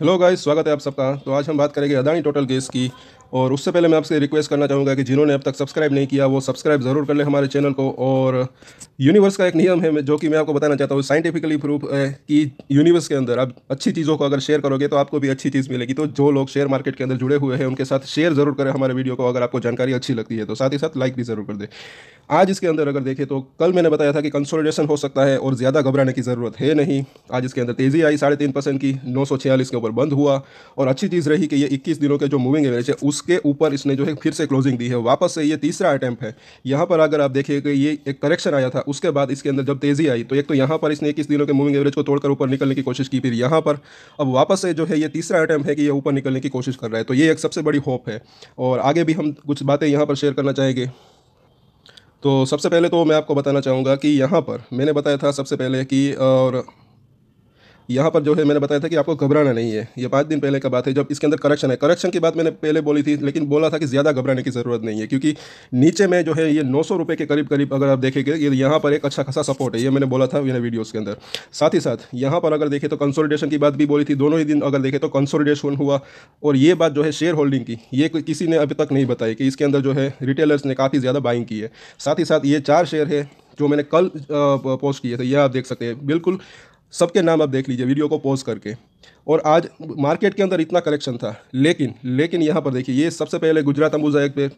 hello guys स्वागत है आप सबका तो आज हम बात करेंगे अदानी टोटल गैस की और उससे पहले मैं आपसे रिक्वेस्ट करना चाहूँगा कि जिन्होंने अब तक सब्सक्राइब नहीं किया वो सब्सक्राइब ज़रूर कर ले हमारे चैनल को और यूनिवर्स का एक नियम है जो कि मैं आपको बताना चाहता हूँ साइंटिफिकली प्रूफ है कि यूनिवर्स के अंदर आप अच्छी चीज़ों को अगर शेयर करोगे तो आपको भी अच्छी चीज़ मिलेगी तो जो लोग शेयर मार्केट के अंदर जुड़े हुए हैं उनके साथ शेयर ज़रूर करें हमारे वीडियो को अगर आपको जानकारी अच्छी लगती है तो साथ ही साथ लाइक भी ज़रूर कर दे आज इसके अंदर अगर देखें तो कल मैंने बताया था कि कंसोलिडेशन हो सकता है और ज़्यादा घबराने की ज़रूरत है नहीं आज इसके अंदर तेज़ी आई साढ़े तीन परसेंट की नौ सौ छियालीस के ऊपर बंद हुआ और अच्छी चीज़ रही कि ये 21 दिनों के जो मूविंग एवरेज है उसके ऊपर इसने जो है फिर से क्लोजिंग दी है वापस से ये तीसरा अटैम्प है यहाँ पर अगर आप देखिए कि ये एक करेक्शन आया था उसके बाद इसके अंदर जब तेज़ी आई तो एक तो यहाँ पर इसने इक्कीस दिनों के मूविंग एवरेज को तोड़कर ऊपर निकलने की कोशिश की फिर यहाँ पर अब वापस से जो है ये तीसरा अटैम्प है कि ये ऊपर निकलने की कोशिश कर रहा है तो ये एक सबसे बड़ी होप है और आगे भी हम कुछ बातें यहाँ पर शेयर करना चाहेंगे तो सबसे पहले तो मैं आपको बताना चाहूँगा कि यहाँ पर मैंने बताया था सबसे पहले कि और यहाँ पर जो है मैंने बताया था कि आपको घबराना नहीं है ये पाँच दिन पहले का बात है जब इसके अंदर करेक्शन है करेक्शन की बात मैंने पहले बोली थी लेकिन बोला था कि ज़्यादा घबराने की ज़रूरत नहीं है क्योंकि नीचे में जो है ये नौ सौ के करीब करीब अगर आप देखेंगे ये यहाँ पर एक अच्छा खासा सपोर्ट है ये मैंने बोला था मैंने वीडियोज़ के अंदर साथ ही साथ यहाँ पर अगर देखें तो कंसोलिडेशन की बात भी बोली थी दोनों ही दिन अगर देखें तो कंसोलिडेशन हुआ और ये बात जो है शेयर होल्डिंग की ये किसी ने अभी तक नहीं बताई कि इसके अंदर जो है रिटेलर्स ने काफ़ी ज़्यादा बाइंग की है साथ ही साथ ये चार शेयर है जो मैंने कल पोस्ट किए थे यह आप देख सकते हैं बिल्कुल सबके नाम आप देख लीजिए वीडियो को पॉज करके और आज मार्केट के अंदर इतना करेक्शन था लेकिन लेकिन यहाँ पर देखिए ये सबसे पहले गुजरात अंबुजा एक पे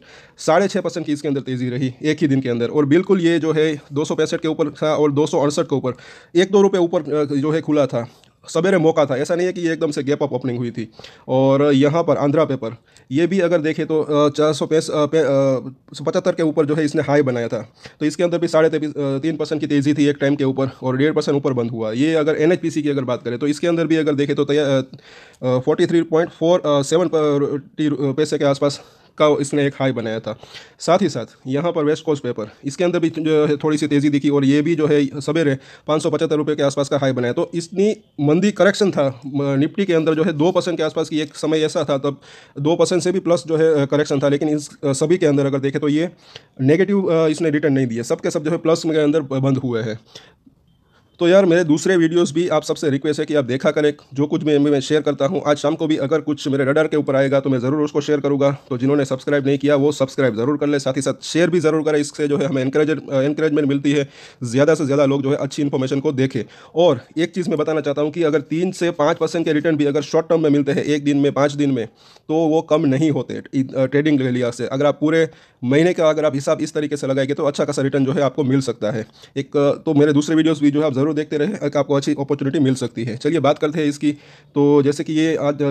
साढ़े छः परसेंट की इसके अंदर तेज़ी रही एक ही दिन के अंदर और बिल्कुल ये जो है दो के ऊपर था और दो के ऊपर एक दो रुपये ऊपर जो है खुला था सवेरे मौका था ऐसा नहीं है कि ये एकदम से गैप अप ओपनिंग हुई थी और यहाँ पर आंध्रा पेपर ये भी अगर देखें तो चार सौ पचहत्तर के ऊपर जो है इसने हाई बनाया था तो इसके अंदर भी साढ़े तीन परसेंट की तेज़ी थी एक टाइम के ऊपर और डेढ़ परसेंट ऊपर बंद हुआ ये अगर एन की अगर बात करें तो इसके अंदर भी अगर देखें तो forty three point four seven पैसे के आसपास का इसने एक हाई बनाया था साथ ही साथ यहाँ पर वेस्ट कोस्ट पेपर इसके अंदर भी जो है थोड़ी सी तेज़ी दिखी और ये भी जो है सवेरे पाँच सौ पचहत्तर रुपये के आसपास का हाई बनाया तो इतनी मंदी करेक्शन था निफ्टी के अंदर जो है दो परसेंट के आसपास की एक समय ऐसा था तब दो परसेंट से भी प्लस जो है करेक्शन था लेकिन इस सभी के अंदर अगर देखें तो ये नेगेटिव इसने रिटर्न नहीं दिया सब के सब जो है प्लस के अंदर बंद हुए हैं तो यार मेरे दूसरे वीडियोस भी आप सबसे रिक्वेस्ट है कि आप देखा करें जो कुछ मैं मैं शेयर करता हूँ आज शाम को भी अगर कुछ मेरे रडर के ऊपर आएगा तो मैं ज़रूर उसको शेयर करूँगा तो जिन्होंने सब्सक्राइब नहीं किया वो सब्सक्राइब ज़रूर कर ले साथ ही साथ शेयर भी ज़रूर करें इससे जो है हमें इंकरेज इंकरेजमेंट मिलती है ज़्यादा से ज़्यादा लोग जो है अच्छी इन्फॉर्मेशन को देखें और एक चीज़ मैं बताना चाहता हूँ कि अगर तीन से पाँच परसेंट के रिटर्न भी अगर शॉर्ट टर्म में मिलते हैं एक दिन में पाँच दिन में तो वो कम नहीं होते ट्रेडिंग के लिहाज से अगर आप पूरे महीने का अगर आप हिसाब इस तरीके से लगाएंगे तो अच्छा खासा रिटर्न जो है आपको मिल सकता है एक तो मेरे दूसरे वीडियोज़ भी जो है आप ज़रूर ज़रूर देखते रहें आपको अच्छी अपॉर्चुनिटी मिल सकती है चलिए बात करते हैं इसकी तो जैसे कि ये आज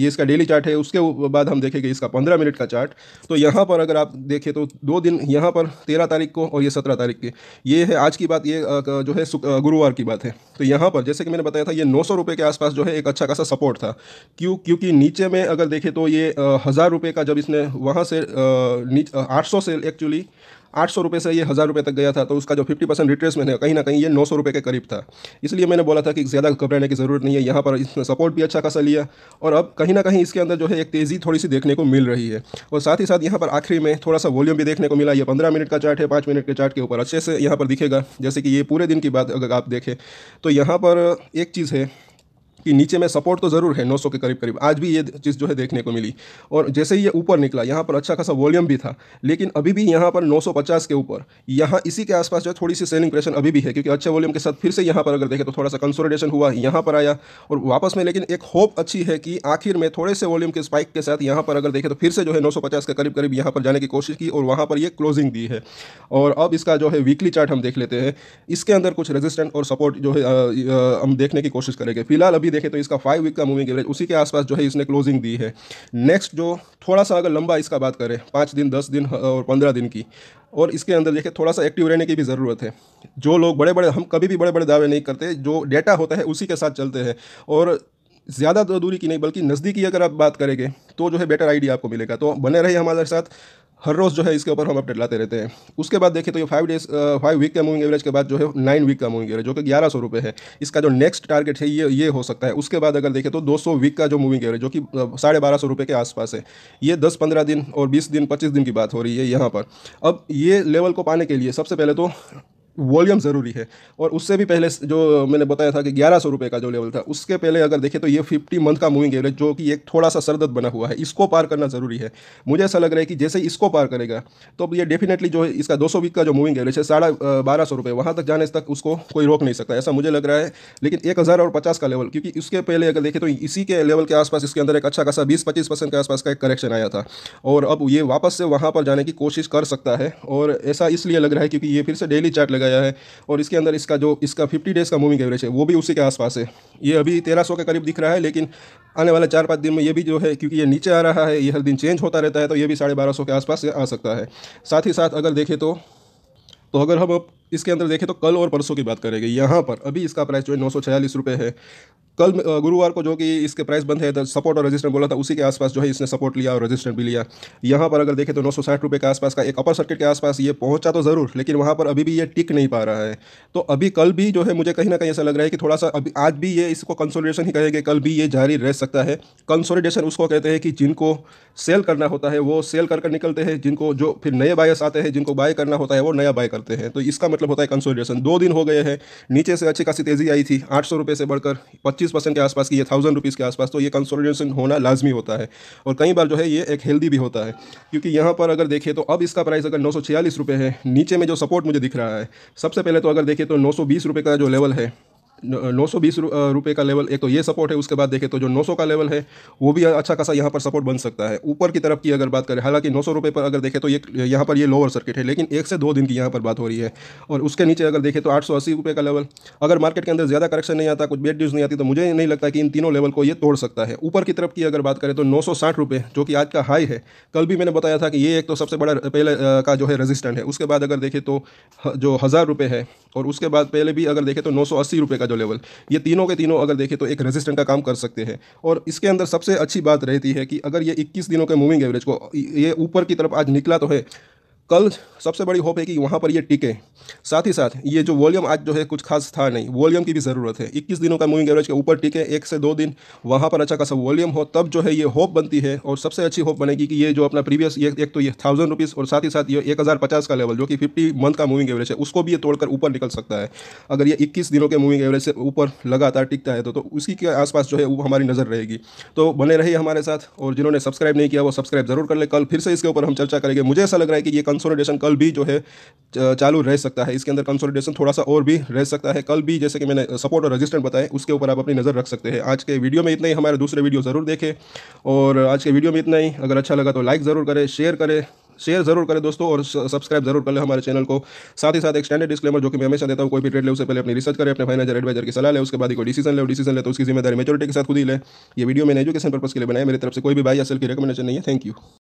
ये इसका डेली चार्ट है उसके बाद हम देखेंगे इसका पंद्रह मिनट का चार्ट तो यहाँ पर अगर आप देखें तो दो दिन यहाँ पर तेरह तारीख को और ये सत्रह तारीख के ये है आज की बात ये जो है गुरुवार की बात है तो यहाँ पर जैसे कि मैंने बताया था ये नौ सौ के आसपास जो है एक अच्छा खासा सपोर्ट था क्यों क्योंकि नीचे में अगर देखें तो ये हज़ार रुपये का जब इसने वहाँ से आठ सौ से एक्चुअली आठ सौ रुपये से ये हज़ार रुपये तक गया था तो उसका जो फिफ्टी परसेंट रिट्रेसमेंट है कहीं ना कहीं ये नौ सौ रुपये के करीब था इसलिए मैंने बोला था कि ज़्यादा घबराने की ज़रूरत नहीं है यहाँ पर इसने सपोर्ट भी अच्छा खासा लिया और अब कहीं ना कहीं इसके अंदर जो है एक तेज़ी थोड़ी सी देखने को मिल रही है और साथ ही साथ यहाँ पर आखिरी में थोड़ा सा वॉल्यूम भी देखने को मिला ये पंद्रह मिनट का चार्ट है पाँच मिनट के चार्ट के ऊपर अच्छे से यहाँ पर दिखेगा जैसे कि ये पूरे दिन की बात अगर आप देखें तो यहाँ पर एक चीज़ है कि नीचे में सपोर्ट तो ज़रूर है नौ के करीब करीब आज भी ये चीज़ जो है देखने को मिली और जैसे ही ये ऊपर निकला यहाँ पर अच्छा खासा वॉल्यूम भी था लेकिन अभी भी यहाँ पर नौ के ऊपर यहाँ इसी के आसपास जो है थोड़ी सी सेलिंग प्रेशर अभी भी है क्योंकि अच्छे वॉल्यूम के साथ फिर से यहाँ पर अगर देखें तो थोड़ा सा कंसोलिडेशन हुआ यहाँ पर आया और वापस में लेकिन एक होप अच्छी है कि आखिर में थोड़े से वॉल्यूम के स्पाइक के साथ यहाँ पर अगर देखें तो फिर से जो है नौ के करीब करीब यहाँ पर जाने की कोशिश की और वहाँ पर ये क्लोजिंग दी है और अब इसका जो है वीकली चार्ट हम देख लेते हैं इसके अंदर कुछ रेजिस्टेंट और सपोर्ट जो है हम देखने की कोशिश करेंगे फिलहाल अभी देखें तो इसका फाइव वीक का मूविंग एवरेज उसी के आसपास जो है इसने क्लोजिंग दी है नेक्स्ट जो थोड़ा सा अगर लंबा इसका बात करें पाँच दिन दस दिन और पंद्रह दिन की और इसके अंदर देखें थोड़ा सा एक्टिव रहने की भी ज़रूरत है जो लोग बड़े बड़े हम कभी भी बड़े बड़े दावे नहीं करते जो डेटा होता है उसी के साथ चलते हैं और ज़्यादा दूरी की नहीं बल्कि नज़दीकी अगर आप बात करेंगे तो जो है बेटर आइडिया आपको मिलेगा तो बने रहिए हमारे साथ हर रोज़ जो है इसके ऊपर हम अपडेट लाते रहते हैं उसके बाद देखिए तो ये फाइव डेज फाइव वीक का मूविंग एवरेज के बाद जो है नाइन वीक का मूविंग एवरेज जो कि ग्यारह सौ रुपये है इसका जो नेक्स्ट टारगेट है ये ये हो सकता है उसके बाद अगर देखें तो दो सौ वीक का जो मूविंग एवरेज जो कि साढ़े बारह सौ रुपये के आसपास है ये दस पंद्रह दिन और बीस दिन पच्चीस दिन की बात हो रही है यहाँ पर अब ये लेवल को पाने के लिए सबसे पहले तो वॉल्यूम ज़रूरी है और उससे भी पहले जो मैंने बताया था कि ग्यारह सौ रुपये का जो लेवल था उसके पहले अगर देखें तो ये फिफ्टी मंथ का मूविंग एवरेज जो कि एक थोड़ा सा सरदर्द बना हुआ है इसको पार करना ज़रूरी है मुझे ऐसा लग रहा है कि जैसे इसको पार करेगा तो ये डेफिनेटली जो है इसका दो सौ वीक का जो मूविंग एवरेज है साढ़ा बारह सौ रुपये वहाँ तक जाने तक उसको कोई रोक नहीं सकता ऐसा मुझे लग रहा है लेकिन एक हज़ार और पचास का लेवल क्योंकि उसके पहले अगर देखें तो इसी के लेवल के आसपास इसके अंदर एक अच्छा खासा बीस पच्चीस परसेंट के आसपास का एक करेक्शन आया था और अब ये वापस से वहाँ पर जाने की कोशिश कर सकता है और ऐसा इसलिए लग रहा है क्योंकि ये फिर से डेली चार्ट लगा गया है और इसके अंदर इसका जो इसका फिफ्टी डेज़ का मूविंग एवरेज है वो भी उसी के आसपास है ये अभी तेरह सौ के करीब दिख रहा है लेकिन आने वाले चार पाँच दिन में ये भी जो है क्योंकि ये नीचे आ रहा है ये हर दिन चेंज होता रहता है तो ये भी साढ़े बारह सौ के आसपास आ सकता है साथ ही साथ अगर देखें तो तो अगर हम इसके अंदर देखें तो कल और परसों की बात करेंगे यहाँ पर अभी इसका प्राइस जो है नौ सौ छियालीस रुपये है कल गुरुवार को जो कि इसके प्राइस बंद है तो सपोर्ट और रजिस्टर बोला था उसी के आसपास जो है इसने सपोर्ट लिया और रजिस्टर भी लिया यहाँ पर अगर देखें तो नौ सौ साठ रुपये के आसपास का एक अपर सर्किट के आसपास ये पहुँचा तो ज़रूर लेकिन वहाँ पर अभी भी ये टिक नहीं पा रहा है तो अभी कल भी जो है मुझे कहीं ना कहीं ऐसा लग रहा है कि थोड़ा सा अभी आज भी ये इसको कंसोलिडेशन ही कहेंगे कल भी ये जारी रह सकता है कंसोलिडेशन उसको कहते हैं कि जिनको सेल करना होता है वो सेल कर निकलते हैं जिनको जो फिर नए बायस आते हैं जिनको बाय करना होता है वो नया बाय करते हैं तो इसका मतलब मतलब होता है कंसोलिडेशन दो दिन हो गए हैं नीचे से अच्छी खासी तेजी आई थी आठ सौ से बढ़कर पच्चीस परसेंट के आसपास की ये थाउजेंड रुपीज़ के आसपास तो ये कंसोलिडेशन होना लाजमी होता है और कई बार जो है ये एक हेल्दी भी होता है क्योंकि यहाँ पर अगर देखें तो अब इसका प्राइस अगर नौ है नीचे में जो सपोर्ट मुझे दिख रहा है सबसे पहले तो अगर देखें तो नौ का जो लेवल है नौ सौ बीस रुपये का लेवल एक तो ये सपोर्ट है उसके बाद देखें तो जो नौ सौ का लेवल है वो भी अच्छा खासा यहाँ पर सपोर्ट बन सकता है ऊपर की तरफ की अगर बात करें हालांकि नौ सौ रुपये पर अगर देखें तो ये यहाँ पर ये यह लोअर सर्किट है लेकिन एक से दो दिन की यहाँ पर बात हो रही है और उसके नीचे अगर देखें तो आठ सौ अस्सी रुपये का लेवल अगर मार्केट के अंदर ज़्यादा करेक्शन नहीं आता कुछ बेड न्यूज़ नहीं आती तो मुझे नहीं लगता कि इन तीनों लेवल को ये तोड़ सकता है ऊपर की तरफ की अगर बात करें तो नौ सौ साठ रुपये जो कि आज का हाई है कल भी मैंने बताया था कि ये एक तो सबसे बड़ा पहले का जो है रेजिस्टेंट है उसके बाद अगर देखें तो जो हज़ार रुपये है और उसके बाद पहले भी अगर देखें तो नौ सौ अस्सी रुपये का का जो लेवल ये तीनों के तीनों अगर देखें तो एक रेजिस्टेंट का काम कर सकते हैं और इसके अंदर सबसे अच्छी बात रहती है कि अगर ये इक्कीस दिनों के मूविंग एवरेज को ये ऊपर की तरफ आज निकला तो है कल सबसे बड़ी होप है कि वहाँ पर ये टिके साथ ही साथ ये जो वॉल्यूम आज जो है कुछ खास था नहीं वॉल्यूम की भी ज़रूरत है 21 दिनों का मूविंग एवरेज के ऊपर टिके एक से दो दिन वहाँ पर अच्छा खासा वॉल्यूम हो तब जो है ये होप बनती है और सबसे अच्छी होप बनेगी कि ये जो अपना प्रीवियस ये एक तो ये थाउजेंड रुपीज़ और साथ ही साथ ये एक हज़ार पचास का लेवल जो कि फिफ्टी मंथ का मूविंग एवरेज है उसको भी ये तोड़कर ऊपर निकल सकता है अगर ये इक्कीस दिनों के मूविंग एवरेज से ऊपर लगातार टिकता है तो, तो उसी के आसपास जो है वो हमारी नज़र रहेगी तो बने रहिए हमारे साथ और जिन्होंने सब्सक्राइब नहीं किया वो सब्सक्राइब जरूर कर ले कल फिर से इसके ऊपर हम चर्चा करेंगे मुझे ऐसा लग रहा है कि ये कंसोलिडेशन कल भी जो है चालू रह सकता है इसके अंदर कंसोलिडेशन थोड़ा सा और भी रह सकता है कल भी जैसे कि मैंने सपोर्ट और रजिस्टेंट बताए उसके ऊपर आप अपनी नज़र रख सकते हैं आज के वीडियो में इतना ही हमारे दूसरे वीडियो ज़रूर देखें और आज के वीडियो में इतना ही अगर अच्छा लगा तो लाइक ज़रूर करें शेयर करें शेयर जरूर करें दोस्तों और सब्सक्राइब जरूर कर ले हमारे चैनल को साथ ही साथ एक स्टैंडर्ड डिस्क्लेमर जो कि मैं हमेशा देता हूँ कोई भी ट्रेड ले उससे पहले अपनी रिसर्च करें अपने फाइनेंशियल एडवाइजर की सलाह ले उसके बाद कोई डिसीजन ले डिसीजन ले तो उसकी जिम्मेदारी मेचोरिटी के साथ खुद ही ले ये वीडियो मैंने एजुकेशन पर्पस के लिए बनाया मेरी तरफ से कोई भी बाई असल की रिकमेंडेशन नहीं है थैंक यू